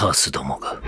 カースどもが。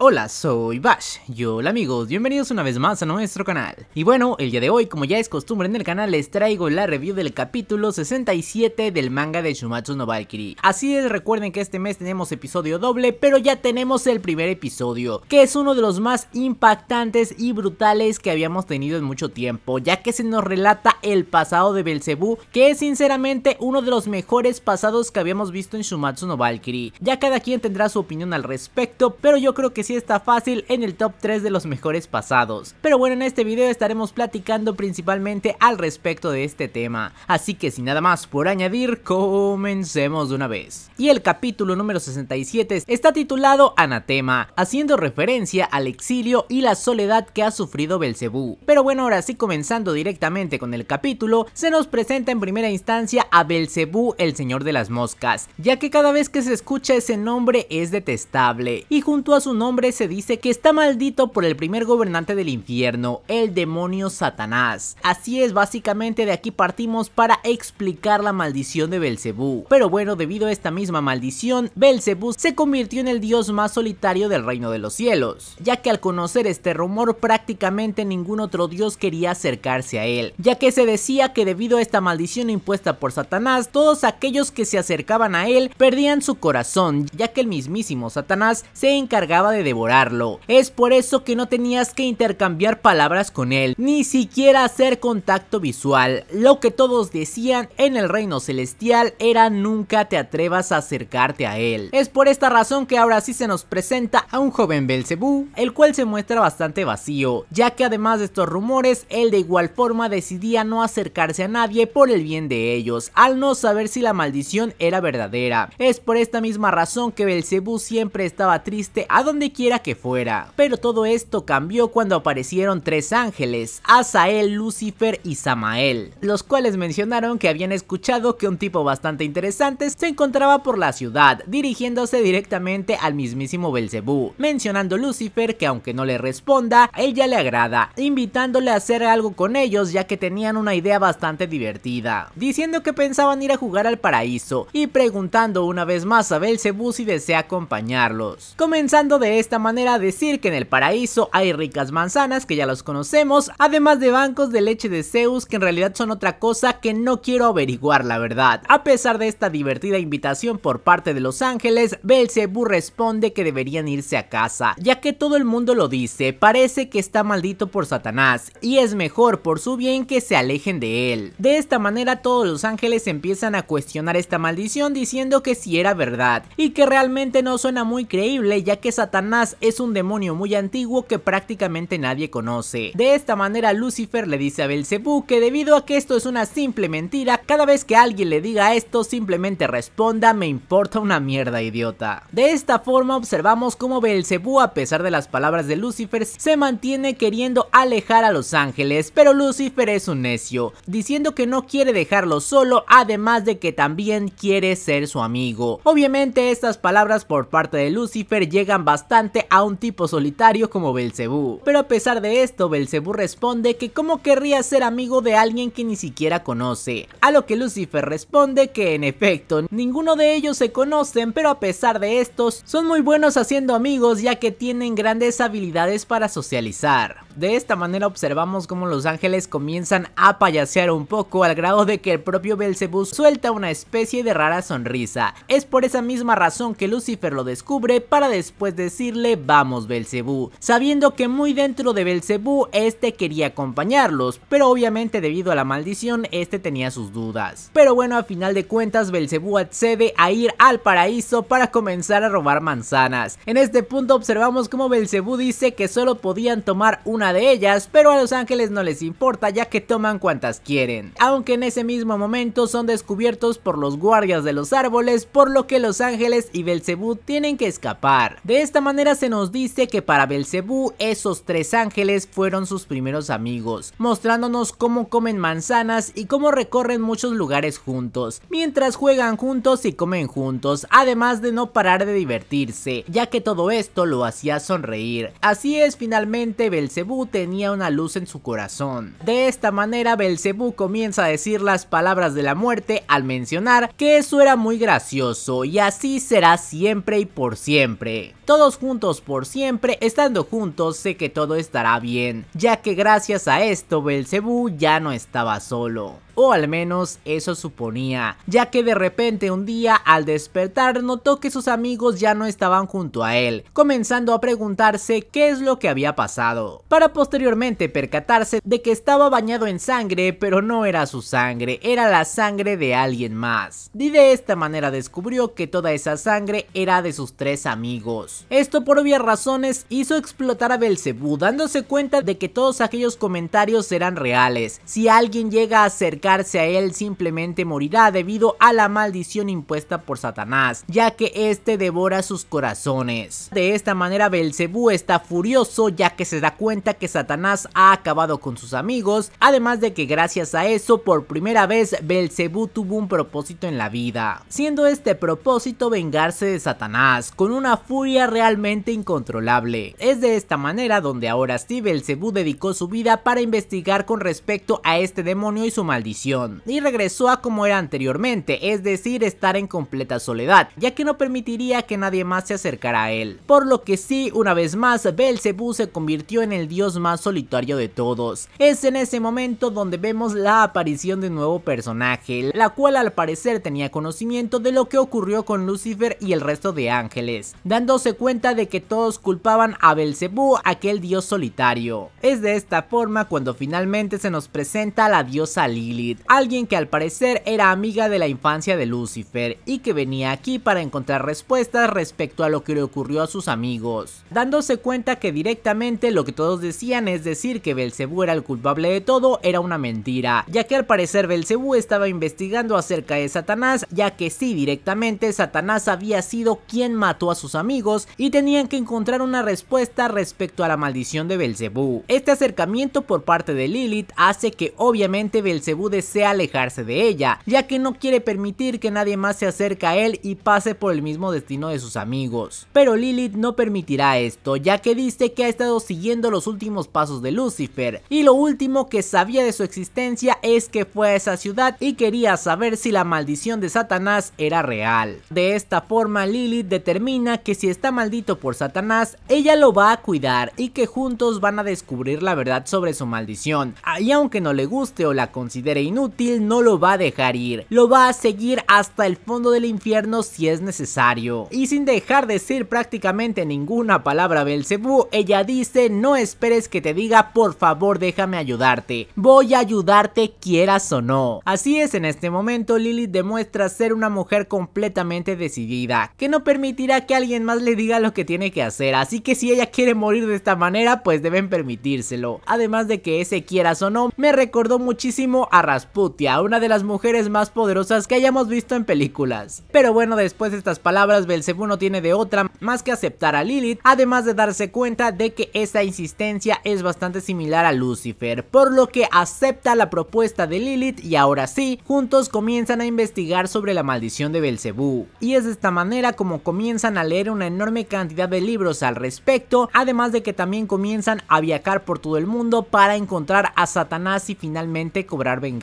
Hola, soy Bash. Y hola amigos, bienvenidos una vez más a nuestro canal. Y bueno, el día de hoy, como ya es costumbre en el canal, les traigo la review del capítulo 67 del manga de Shumatsu no Valkyrie. Así es, recuerden que este mes tenemos episodio doble, pero ya tenemos el primer episodio, que es uno de los más impactantes y brutales que habíamos tenido en mucho tiempo, ya que se nos relata el pasado de Belcebú, que es sinceramente uno de los mejores pasados que habíamos visto en Shumatsu no Valkyrie. Ya cada quien tendrá su opinión al respecto, pero yo creo que si está fácil en el top 3 de los mejores pasados. Pero bueno, en este video estaremos platicando principalmente al respecto de este tema. Así que sin nada más por añadir, comencemos de una vez. Y el capítulo número 67 está titulado Anatema, haciendo referencia al exilio y la soledad que ha sufrido Belcebú. Pero bueno, ahora sí comenzando directamente con el capítulo, se nos presenta en primera instancia a Belcebú, el señor de las moscas, ya que cada vez que se escucha ese nombre es detestable, y junto a su nombre se dice que está maldito por el primer gobernante del infierno, el demonio Satanás. Así es, básicamente de aquí partimos para explicar la maldición de Belcebú. Pero bueno, debido a esta misma maldición, Belcebú se convirtió en el dios más solitario del reino de los cielos, ya que al conocer este rumor prácticamente ningún otro dios quería acercarse a él, ya que se decía que debido a esta maldición impuesta por Satanás, todos aquellos que se acercaban a él perdían su corazón, ya que el mismísimo Satanás se encargaba de devorarlo. Es por eso que no tenías que intercambiar palabras con él, ni siquiera hacer contacto visual. Lo que todos decían en el reino celestial era nunca te atrevas a acercarte a él. Es por esta razón que ahora sí se nos presenta a un joven Belcebú, el cual se muestra bastante vacío, ya que además de estos rumores, él de igual forma decidía no acercarse a nadie por el bien de ellos, al no saber si la maldición era verdadera. Es por esta misma razón que Belcebú siempre estaba triste a donde que fuera. Pero todo esto cambió cuando aparecieron tres ángeles, Asael, Lucifer y Samael, los cuales mencionaron que habían escuchado que un tipo bastante interesante se encontraba por la ciudad, dirigiéndose directamente al mismísimo Belcebú, mencionando Lucifer que aunque no le responda, ella le agrada, invitándole a hacer algo con ellos ya que tenían una idea bastante divertida, diciendo que pensaban ir a jugar al paraíso y preguntando una vez más a Belcebú si desea acompañarlos. Comenzando de este esta manera decir que en el paraíso hay ricas manzanas que ya los conocemos, además de bancos de leche de Zeus que en realidad son otra cosa que no quiero averiguar la verdad. A pesar de esta divertida invitación por parte de Los Ángeles, Belzebú responde que deberían irse a casa, ya que todo el mundo lo dice, parece que está maldito por Satanás y es mejor por su bien que se alejen de él. De esta manera todos los ángeles empiezan a cuestionar esta maldición diciendo que si era verdad y que realmente no suena muy creíble ya que Satanás es un demonio muy antiguo que prácticamente nadie conoce. De esta manera Lucifer le dice a Belcebú que debido a que esto es una simple mentira, cada vez que alguien le diga esto simplemente responda me importa una mierda idiota. De esta forma observamos cómo Belcebú a pesar de las palabras de Lucifer se mantiene queriendo alejar a los ángeles, pero Lucifer es un necio, diciendo que no quiere dejarlo solo, además de que también quiere ser su amigo. Obviamente estas palabras por parte de Lucifer llegan bastante a un tipo solitario como Belcebú. Pero a pesar de esto, Belcebú responde que como querría ser amigo de alguien que ni siquiera conoce. A lo que Lucifer responde que en efecto, ninguno de ellos se conocen, pero a pesar de estos, son muy buenos haciendo amigos ya que tienen grandes habilidades para socializar. De esta manera observamos cómo los ángeles comienzan a payasear un poco al grado de que el propio Belcebú suelta una especie de rara sonrisa. Es por esa misma razón que Lucifer lo descubre para después decir le vamos Belcebú, sabiendo que muy dentro de Belcebú este quería acompañarlos, pero obviamente debido a la maldición este tenía sus dudas. Pero bueno, a final de cuentas Belcebú accede a ir al paraíso para comenzar a robar manzanas. En este punto observamos cómo Belcebú dice que solo podían tomar una de ellas, pero a los ángeles no les importa ya que toman cuantas quieren. Aunque en ese mismo momento son descubiertos por los guardias de los árboles, por lo que los ángeles y Belcebú tienen que escapar. De esta manera manera se nos dice que para Belcebú esos tres ángeles fueron sus primeros amigos, mostrándonos cómo comen manzanas y cómo recorren muchos lugares juntos, mientras juegan juntos y comen juntos, además de no parar de divertirse, ya que todo esto lo hacía sonreír. Así es, finalmente Belcebú tenía una luz en su corazón. De esta manera Belcebú comienza a decir las palabras de la muerte al mencionar que eso era muy gracioso y así será siempre y por siempre. Todos juntos juntos por siempre, estando juntos sé que todo estará bien, ya que gracias a esto Belcebú ya no estaba solo o al menos eso suponía, ya que de repente un día al despertar notó que sus amigos ya no estaban junto a él, comenzando a preguntarse qué es lo que había pasado, para posteriormente percatarse de que estaba bañado en sangre, pero no era su sangre, era la sangre de alguien más. Y de esta manera descubrió que toda esa sangre era de sus tres amigos. Esto por obvias razones hizo explotar a Belcebú, dándose cuenta de que todos aquellos comentarios eran reales. Si alguien llega a acercar a él simplemente morirá debido a la maldición impuesta por Satanás, ya que este devora sus corazones. De esta manera Belcebú está furioso ya que se da cuenta que Satanás ha acabado con sus amigos, además de que gracias a eso por primera vez Belcebú tuvo un propósito en la vida, siendo este propósito vengarse de Satanás con una furia realmente incontrolable. Es de esta manera donde ahora sí Belcebú dedicó su vida para investigar con respecto a este demonio y su maldición y regresó a como era anteriormente, es decir, estar en completa soledad, ya que no permitiría que nadie más se acercara a él. Por lo que sí, una vez más, Belcebú se convirtió en el dios más solitario de todos. Es en ese momento donde vemos la aparición de un nuevo personaje, la cual al parecer tenía conocimiento de lo que ocurrió con Lucifer y el resto de ángeles, dándose cuenta de que todos culpaban a Belcebú, aquel dios solitario. Es de esta forma cuando finalmente se nos presenta la diosa Lily alguien que al parecer era amiga de la infancia de Lucifer y que venía aquí para encontrar respuestas respecto a lo que le ocurrió a sus amigos, dándose cuenta que directamente lo que todos decían es decir que Belcebú era el culpable de todo era una mentira, ya que al parecer Belcebú estaba investigando acerca de Satanás, ya que sí directamente Satanás había sido quien mató a sus amigos y tenían que encontrar una respuesta respecto a la maldición de Belcebú. Este acercamiento por parte de Lilith hace que obviamente Belcebú desea alejarse de ella, ya que no quiere permitir que nadie más se acerque a él y pase por el mismo destino de sus amigos. Pero Lilith no permitirá esto, ya que dice que ha estado siguiendo los últimos pasos de Lucifer, y lo último que sabía de su existencia es que fue a esa ciudad y quería saber si la maldición de Satanás era real. De esta forma Lilith determina que si está maldito por Satanás, ella lo va a cuidar y que juntos van a descubrir la verdad sobre su maldición, ah, y aunque no le guste o la considere inútil no lo va a dejar ir, lo va a seguir hasta el fondo del infierno si es necesario. Y sin dejar de decir prácticamente ninguna palabra a Belcebú, ella dice no esperes que te diga por favor déjame ayudarte, voy a ayudarte quieras o no. Así es, en este momento Lilith demuestra ser una mujer completamente decidida, que no permitirá que alguien más le diga lo que tiene que hacer, así que si ella quiere morir de esta manera pues deben permitírselo. Además de que ese quieras o no me recordó muchísimo a Rasputia, una de las mujeres más poderosas que hayamos visto en películas. Pero bueno, después de estas palabras, Belcebú no tiene de otra más que aceptar a Lilith, además de darse cuenta de que esa insistencia es bastante similar a Lucifer, por lo que acepta la propuesta de Lilith y ahora sí, juntos comienzan a investigar sobre la maldición de Belcebú. Y es de esta manera como comienzan a leer una enorme cantidad de libros al respecto, además de que también comienzan a viajar por todo el mundo para encontrar a Satanás y finalmente cobrar venganza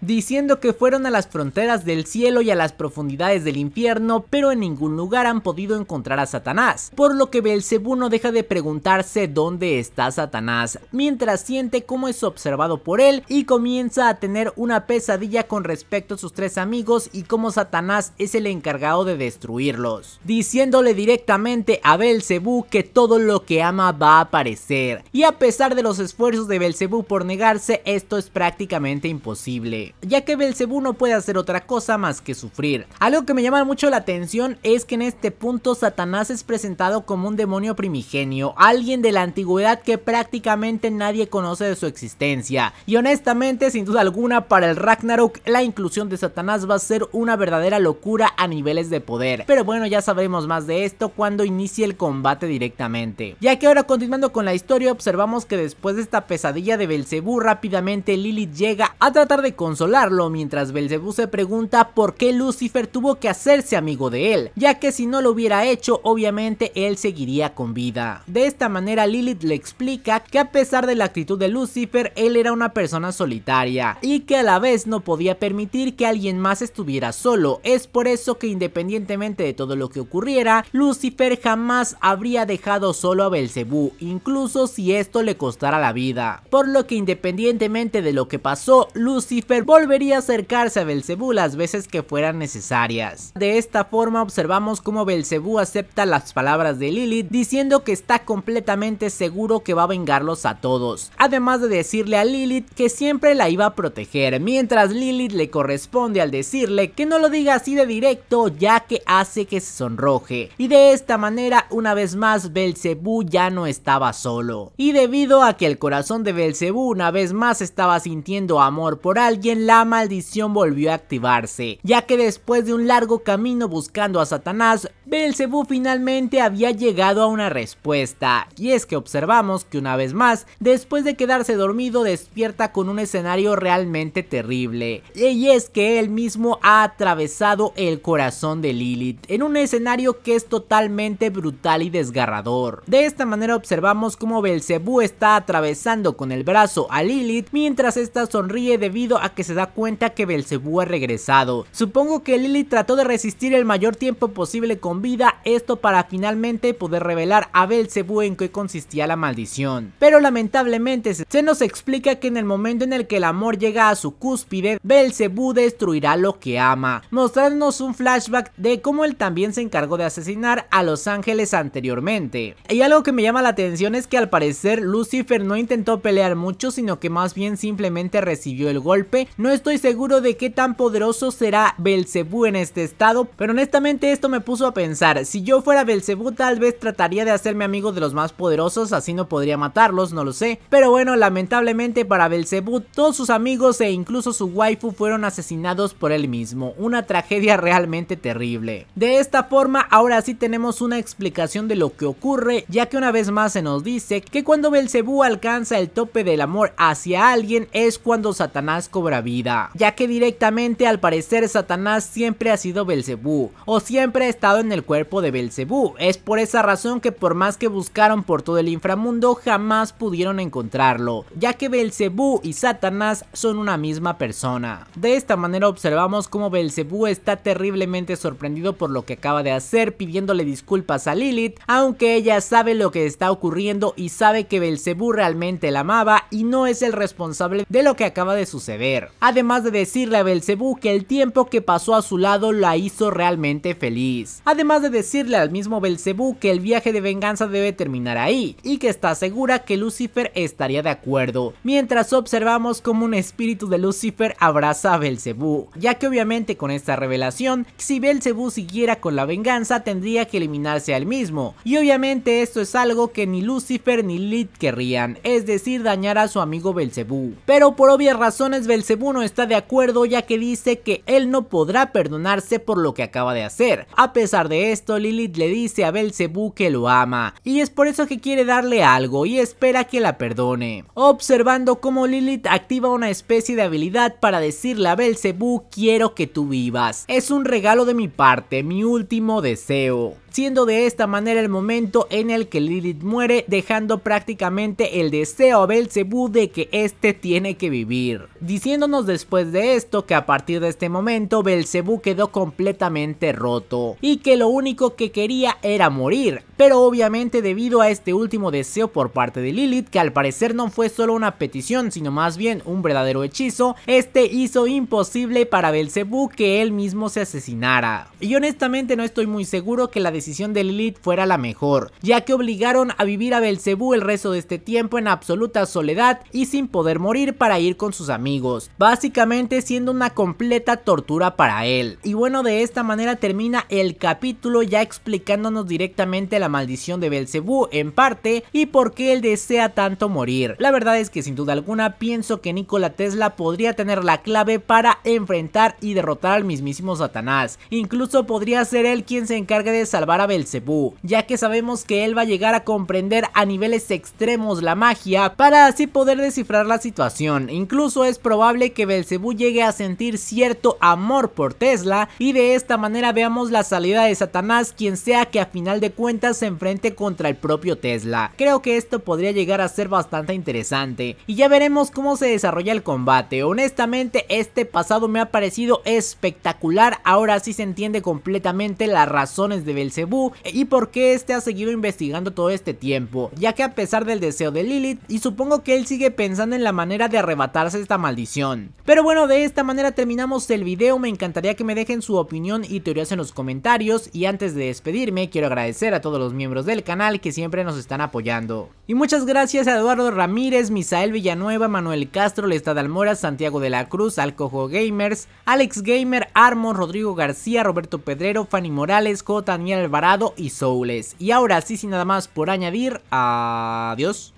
diciendo que fueron a las fronteras del cielo y a las profundidades del infierno, pero en ningún lugar han podido encontrar a Satanás, por lo que Belcebú no deja de preguntarse dónde está Satanás, mientras siente cómo es observado por él y comienza a tener una pesadilla con respecto a sus tres amigos y cómo Satanás es el encargado de destruirlos, diciéndole directamente a Belcebú que todo lo que ama va a aparecer, y a pesar de los esfuerzos de Belcebú por negarse, esto es prácticamente imposible Posible, ya que Belcebú no puede hacer otra cosa más que sufrir. Algo que me llama mucho la atención es que en este punto Satanás es presentado como un demonio primigenio, alguien de la antigüedad que prácticamente nadie conoce de su existencia, y honestamente sin duda alguna para el Ragnarok la inclusión de Satanás va a ser una verdadera locura a niveles de poder, pero bueno ya sabremos más de esto cuando inicie el combate directamente. Ya que ahora continuando con la historia observamos que después de esta pesadilla de Belcebú rápidamente Lilith llega a tratar de consolarlo mientras Belzebú se pregunta por qué Lucifer tuvo que hacerse amigo de él, ya que si no lo hubiera hecho obviamente él seguiría con vida. De esta manera Lilith le explica que a pesar de la actitud de Lucifer él era una persona solitaria y que a la vez no podía permitir que alguien más estuviera solo, es por eso que independientemente de todo lo que ocurriera, Lucifer jamás habría dejado solo a Belzebú, incluso si esto le costara la vida. Por lo que independientemente de lo que pasó, Lucifer volvería a acercarse a Belcebú las veces que fueran necesarias. De esta forma observamos cómo Belcebú acepta las palabras de Lilith diciendo que está completamente seguro que va a vengarlos a todos, además de decirle a Lilith que siempre la iba a proteger, mientras Lilith le corresponde al decirle que no lo diga así de directo ya que hace que se sonroje, y de esta manera una vez más Belcebú ya no estaba solo. Y debido a que el corazón de Belcebú una vez más estaba sintiendo amor por alguien, la maldición volvió a activarse, ya que después de un largo camino buscando a Satanás, Belcebú finalmente había llegado a una respuesta, y es que observamos que una vez más, después de quedarse dormido, despierta con un escenario realmente terrible, y es que él mismo ha atravesado el corazón de Lilith, en un escenario que es totalmente brutal y desgarrador. De esta manera observamos cómo Belcebú está atravesando con el brazo a Lilith, mientras esta sonríe debido a que se da cuenta que Belcebú ha regresado. Supongo que Lilith trató de resistir el mayor tiempo posible con vida, esto para finalmente poder revelar a Belcebú en qué consistía la maldición. Pero lamentablemente se nos explica que en el momento en el que el amor llega a su cúspide, Belcebú destruirá lo que ama, mostrándonos un flashback de cómo él también se encargó de asesinar a los ángeles anteriormente. Y algo que me llama la atención es que al parecer Lucifer no intentó pelear mucho, sino que más bien simplemente recibió el golpe. No estoy seguro de qué tan poderoso será Belcebú en este estado, pero honestamente esto me puso a pensar si yo fuera Belcebú tal vez trataría de hacerme amigo de los más poderosos, así no podría matarlos, no lo sé. Pero bueno, lamentablemente para Belcebú todos sus amigos e incluso su waifu fueron asesinados por él mismo, una tragedia realmente terrible. De esta forma, ahora sí tenemos una explicación de lo que ocurre, ya que una vez más se nos dice que cuando Belcebú alcanza el tope del amor hacia alguien es cuando Satanás cobra vida, ya que directamente al parecer Satanás siempre ha sido Belcebú, o siempre ha estado en el el cuerpo de Belcebú. Es por esa razón que por más que buscaron por todo el inframundo jamás pudieron encontrarlo, ya que Belcebú y Satanás son una misma persona. De esta manera observamos cómo Belcebú está terriblemente sorprendido por lo que acaba de hacer pidiéndole disculpas a Lilith, aunque ella sabe lo que está ocurriendo y sabe que Belcebú realmente la amaba y no es el responsable de lo que acaba de suceder. Además de decirle a Belcebú que el tiempo que pasó a su lado la hizo realmente feliz. Además más de decirle al mismo Belcebú que el viaje de venganza debe terminar ahí y que está segura que Lucifer estaría de acuerdo, mientras observamos como un espíritu de Lucifer abraza a Belcebú, ya que obviamente con esta revelación, si Belcebú siguiera con la venganza tendría que eliminarse al mismo, y obviamente esto es algo que ni Lucifer ni Lid querrían, es decir dañar a su amigo Belcebú. Pero por obvias razones Belcebú no está de acuerdo ya que dice que él no podrá perdonarse por lo que acaba de hacer, a pesar de esto, Lilith le dice a Belcebú que lo ama, y es por eso que quiere darle algo y espera que la perdone. Observando cómo Lilith activa una especie de habilidad para decirle a Belcebú quiero que tú vivas, es un regalo de mi parte, mi último deseo siendo de esta manera el momento en el que Lilith muere, dejando prácticamente el deseo a Belcebú de que este tiene que vivir. Diciéndonos después de esto que a partir de este momento Belcebú quedó completamente roto y que lo único que quería era morir, pero obviamente debido a este último deseo por parte de Lilith, que al parecer no fue solo una petición, sino más bien un verdadero hechizo, este hizo imposible para Belcebú que él mismo se asesinara. Y honestamente no estoy muy seguro que la decisión de Lilith fuera la mejor, ya que obligaron a vivir a Belcebú el resto de este tiempo en absoluta soledad y sin poder morir para ir con sus amigos, básicamente siendo una completa tortura para él. Y bueno, de esta manera termina el capítulo ya explicándonos directamente la maldición de Belcebú en parte y por qué él desea tanto morir. La verdad es que sin duda alguna pienso que Nikola Tesla podría tener la clave para enfrentar y derrotar al mismísimo Satanás. Incluso podría ser él quien se encargue de salvar a Belcebú, ya que sabemos que él va a llegar a comprender a niveles extremos la magia para así poder descifrar la situación. Incluso es probable que Belcebú llegue a sentir cierto amor por Tesla y de esta manera veamos la salida de Satanás, quien sea que a final de cuentas se enfrente contra el propio Tesla. Creo que esto podría llegar a ser bastante interesante y ya veremos cómo se desarrolla el combate. Honestamente, este pasado me ha parecido espectacular. Ahora sí se entiende completamente las razones de Belcebú eh, y por qué este ha seguido investigando todo este tiempo, ya que a pesar del deseo de Lilith, y supongo que él sigue pensando en la manera de arrebatarse esta maldición. Pero bueno, de esta manera terminamos el video, me encantaría que me dejen su opinión y teorías en los comentarios, y antes de despedirme, quiero agradecer a todos los miembros del canal que siempre nos están apoyando. Y muchas gracias a Eduardo Ramírez, Misael Villanueva, Manuel Castro, Lestad Almora, Santiago de la Cruz, Alcojo Gamers, Alex Gamer, Armo, Rodrigo García, Roberto Pedrero, Fanny Morales, J. Daniel Barado y Soules. Y ahora sí, sin nada más por añadir, adiós.